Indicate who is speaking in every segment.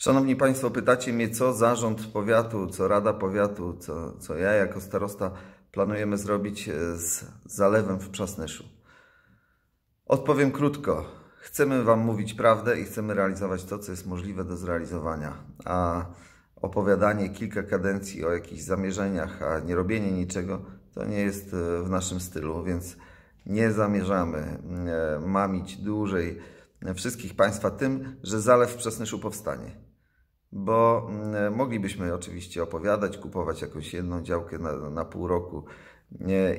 Speaker 1: Szanowni Państwo, pytacie mnie, co zarząd powiatu, co rada powiatu, co, co ja jako starosta planujemy zrobić e, z zalewem w Przasnyszu. Odpowiem krótko. Chcemy Wam mówić prawdę i chcemy realizować to, co jest możliwe do zrealizowania. A opowiadanie kilka kadencji o jakichś zamierzeniach, a nie robienie niczego, to nie jest e, w naszym stylu, więc nie zamierzamy e, mamić dłużej wszystkich Państwa tym, że zalew w Przesneszu powstanie bo mm, moglibyśmy oczywiście opowiadać, kupować jakąś jedną działkę na, na pół roku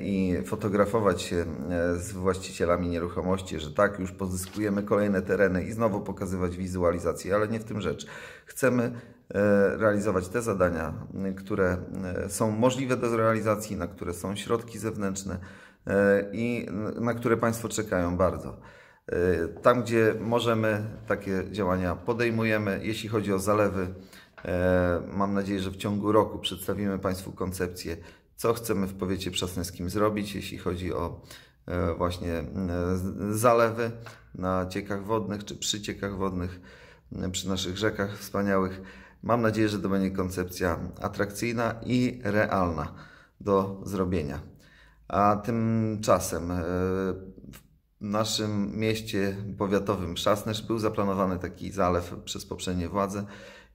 Speaker 1: i fotografować się e, z właścicielami nieruchomości, że tak, już pozyskujemy kolejne tereny i znowu pokazywać wizualizacje, ale nie w tym rzecz. Chcemy e, realizować te zadania, mm, które e, są możliwe do zrealizacji, na które są środki zewnętrzne i na które Państwo czekają bardzo. E, tam, gdzie możemy, takie działania podejmujemy. Jeśli chodzi o zalewy, e, mam nadzieję, że w ciągu roku przedstawimy Państwu koncepcję, co chcemy w powiecie przasnyskim zrobić, jeśli chodzi o e, właśnie zalewy na ciekach wodnych czy przy ciekach wodnych, przy naszych rzekach wspaniałych. Mam nadzieję, że to będzie koncepcja atrakcyjna i realna do zrobienia. A tymczasem naszym mieście powiatowym Szasnysz był zaplanowany taki zalew przez poprzednie władze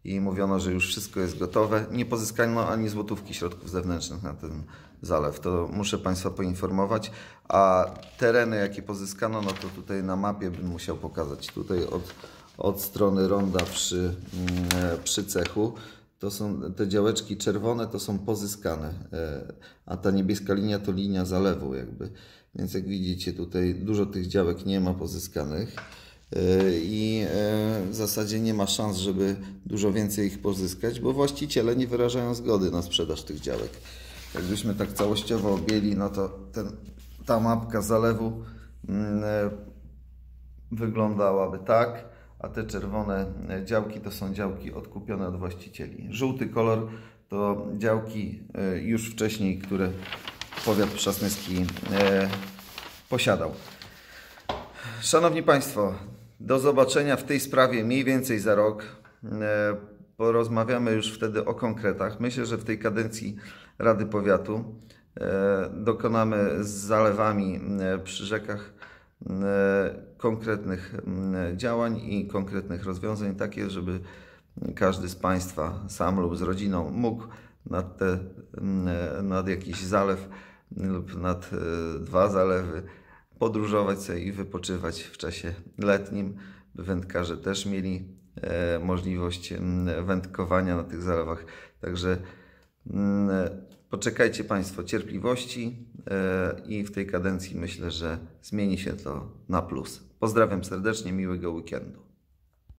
Speaker 1: i mówiono, że już wszystko jest gotowe. Nie pozyskano ani złotówki środków zewnętrznych na ten zalew. To muszę Państwa poinformować. A tereny, jakie pozyskano, no to tutaj na mapie bym musiał pokazać. Tutaj od, od strony ronda przy, mm, przy cechu to są te działeczki czerwone, to są pozyskane, e, a ta niebieska linia to linia zalewu jakby. Więc jak widzicie tutaj dużo tych działek nie ma pozyskanych e, i e, w zasadzie nie ma szans, żeby dużo więcej ich pozyskać, bo właściciele nie wyrażają zgody na sprzedaż tych działek. Jakbyśmy tak całościowo objęli, no to ten, ta mapka zalewu mm, wyglądałaby tak a te czerwone e, działki to są działki odkupione od właścicieli. Żółty kolor to działki e, już wcześniej, które powiat przasnyski e, posiadał. Szanowni Państwo, do zobaczenia w tej sprawie mniej więcej za rok. Porozmawiamy już wtedy o konkretach. Myślę, że w tej kadencji Rady Powiatu dokonamy z zalewami przy rzekach E, konkretnych e, działań i konkretnych rozwiązań, takie, żeby każdy z Państwa sam lub z rodziną mógł nad, te, e, nad jakiś zalew lub nad dwa zalewy podróżować sobie i wypoczywać w czasie letnim, by wędkarze też mieli możliwość wędkowania na tych zalewach. Także Poczekajcie Państwo cierpliwości e, i w tej kadencji myślę, że zmieni się to na plus. Pozdrawiam serdecznie, miłego weekendu.